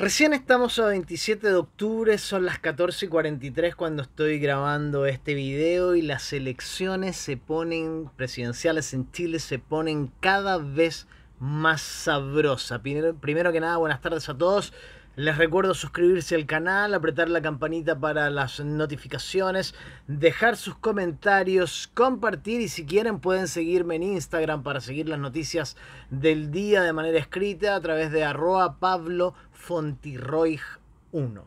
Recién estamos a 27 de octubre, son las 14 y 43 cuando estoy grabando este video y las elecciones se ponen presidenciales en Chile, se ponen cada vez más sabrosas. primero que nada, buenas tardes a todos. Les recuerdo suscribirse al canal, apretar la campanita para las notificaciones, dejar sus comentarios, compartir y si quieren pueden seguirme en Instagram para seguir las noticias del día de manera escrita a través de arroa Pablo 1.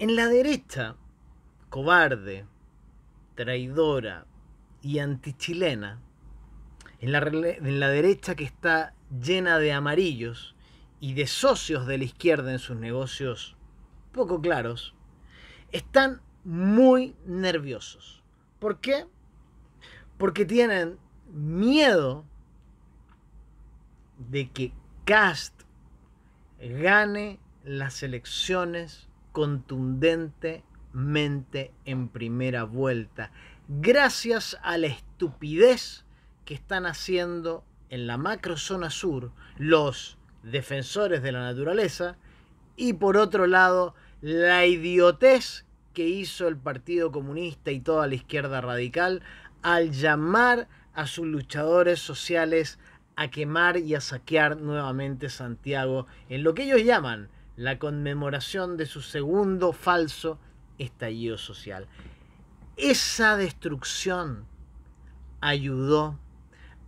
En la derecha, cobarde, traidora y antichilena, en en la derecha que está llena de amarillos, y de socios de la izquierda en sus negocios poco claros, están muy nerviosos. ¿Por qué? Porque tienen miedo de que Cast gane las elecciones contundentemente en primera vuelta, gracias a la estupidez que están haciendo en la macro zona sur los defensores de la naturaleza, y por otro lado, la idiotez que hizo el Partido Comunista y toda la izquierda radical al llamar a sus luchadores sociales a quemar y a saquear nuevamente Santiago en lo que ellos llaman la conmemoración de su segundo falso estallido social. Esa destrucción ayudó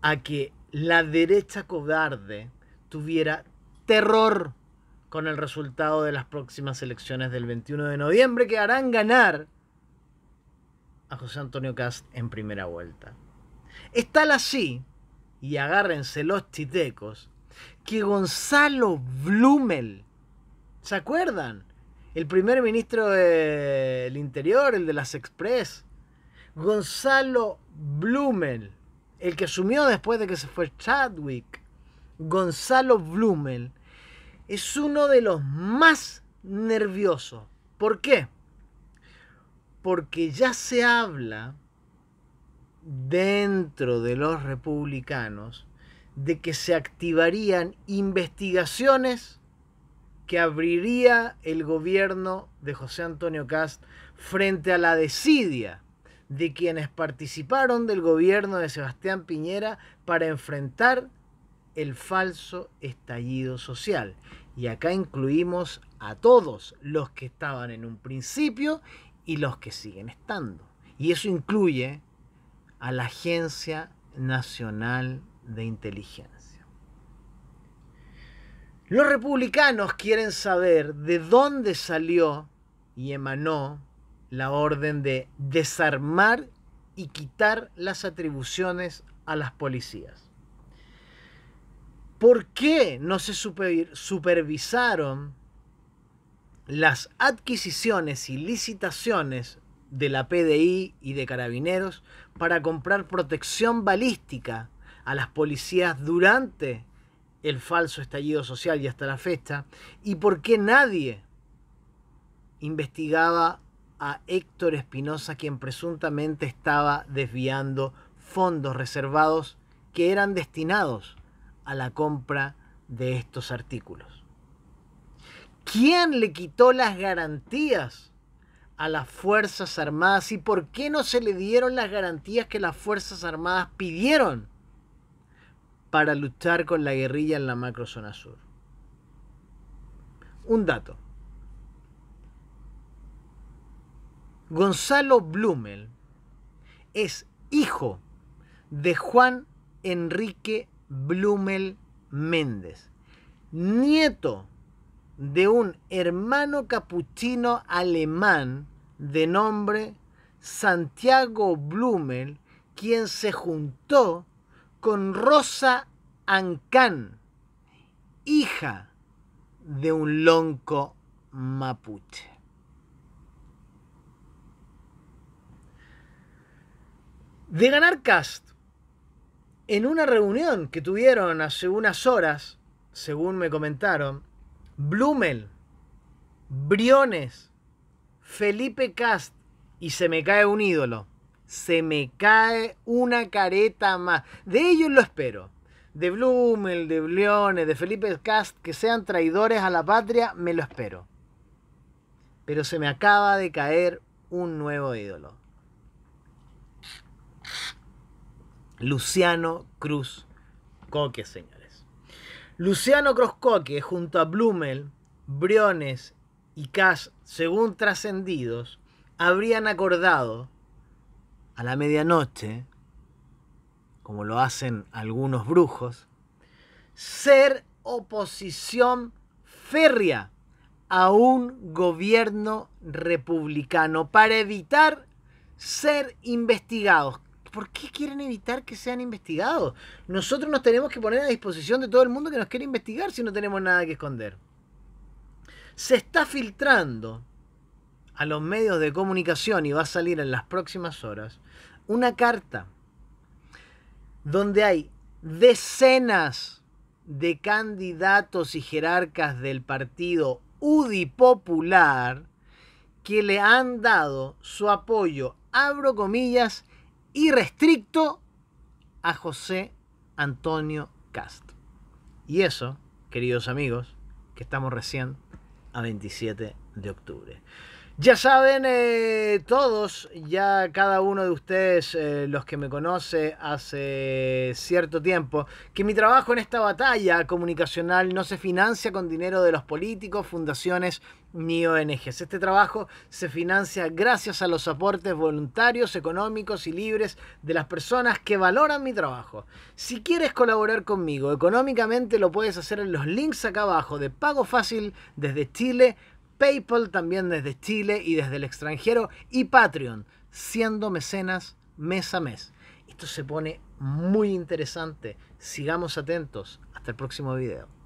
a que la derecha cobarde tuviera terror con el resultado de las próximas elecciones del 21 de noviembre que harán ganar a José Antonio Cast en primera vuelta. Es tal así, y agárrense los chitecos, que Gonzalo Blumel, ¿se acuerdan? El primer ministro del Interior, el de las Express. Gonzalo Blumel, el que asumió después de que se fue Chadwick. Gonzalo Blumel es uno de los más nerviosos. ¿Por qué? Porque ya se habla dentro de los republicanos de que se activarían investigaciones que abriría el gobierno de José Antonio Cast frente a la desidia de quienes participaron del gobierno de Sebastián Piñera para enfrentar el falso estallido social. Y acá incluimos a todos los que estaban en un principio y los que siguen estando. Y eso incluye a la Agencia Nacional de Inteligencia. Los republicanos quieren saber de dónde salió y emanó la orden de desarmar y quitar las atribuciones a las policías. ¿Por qué no se supervisaron las adquisiciones y licitaciones de la PDI y de carabineros para comprar protección balística a las policías durante el falso estallido social y hasta la fecha, y por qué nadie investigaba a Héctor Espinosa, quien presuntamente estaba desviando fondos reservados que eran destinados a la compra de estos artículos? ¿Quién le quitó las garantías a las Fuerzas Armadas y por qué no se le dieron las garantías que las Fuerzas Armadas pidieron para luchar con la guerrilla en la macrozona sur? Un dato. Gonzalo Blumel es hijo de Juan Enrique Blumel Méndez, nieto de un hermano capuchino alemán de nombre Santiago Blumel, quien se juntó con Rosa Ancán, hija de un lonco mapuche. De ganar cast en una reunión que tuvieron hace unas horas, según me comentaron, Blumel, Briones, Felipe Cast y se me cae un ídolo. Se me cae una careta más. De ellos lo espero. De Blumel, de Briones, de Felipe Cast, que sean traidores a la patria, me lo espero. Pero se me acaba de caer un nuevo ídolo. Luciano Cruz Coque, señores. Luciano Cruz Coque, junto a Blumel, Briones y Cash, según trascendidos, habrían acordado a la medianoche, como lo hacen algunos brujos, ser oposición férrea a un gobierno republicano para evitar ser investigados ¿Por qué quieren evitar que sean investigados? Nosotros nos tenemos que poner a disposición de todo el mundo que nos quiere investigar si no tenemos nada que esconder. Se está filtrando a los medios de comunicación y va a salir en las próximas horas una carta donde hay decenas de candidatos y jerarcas del partido UDI Popular que le han dado su apoyo, abro comillas, irrestricto a José Antonio Cast. Y eso, queridos amigos, que estamos recién a 27 de octubre. Ya saben eh, todos, ya cada uno de ustedes, eh, los que me conoce hace cierto tiempo, que mi trabajo en esta batalla comunicacional no se financia con dinero de los políticos, fundaciones ni ONGs. Este trabajo se financia gracias a los aportes voluntarios, económicos y libres de las personas que valoran mi trabajo. Si quieres colaborar conmigo económicamente, lo puedes hacer en los links acá abajo de Pago Fácil desde Chile PayPal también desde Chile y desde el extranjero y Patreon, siendo mecenas mes a mes. Esto se pone muy interesante. Sigamos atentos. Hasta el próximo video.